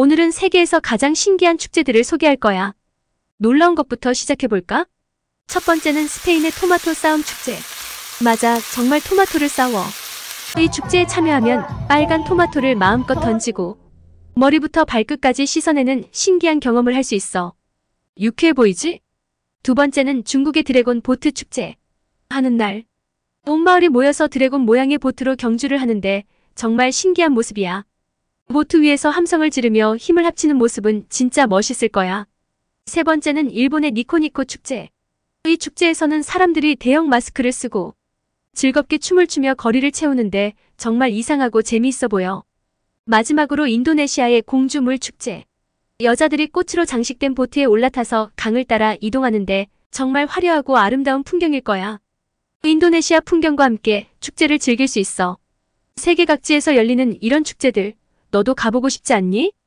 오늘은 세계에서 가장 신기한 축제들을 소개할 거야. 놀라운 것부터 시작해볼까? 첫 번째는 스페인의 토마토 싸움 축제. 맞아, 정말 토마토를 싸워. 이 축제에 참여하면 빨간 토마토를 마음껏 던지고 머리부터 발끝까지 씻어내는 신기한 경험을 할 수 있어. 유쾌해 보이지? 두 번째는 중국의 드래곤 보트 축제. 하는 날, 온 마을이 모여서 드래곤 모양의 보트로 경주를 하는데 정말 신기한 모습이야. 보트 위에서 함성을 지르며 힘을 합치는 모습은 진짜 멋있을 거야. 세 번째는 일본의 니코니코 축제. 이 축제에서는 사람들이 대형 마스크를 쓰고 즐겁게 춤을 추며 거리를 채우는데 정말 이상하고 재미있어 보여. 마지막으로 인도네시아의 공주물 축제. 여자들이 꽃으로 장식된 보트에 올라타서 강을 따라 이동하는데 정말 화려하고 아름다운 풍경일 거야. 인도네시아 풍경과 함께 축제를 즐길 수 있어. 세계 각지에서 열리는 이런 축제들 너도 가보고 싶지 않니?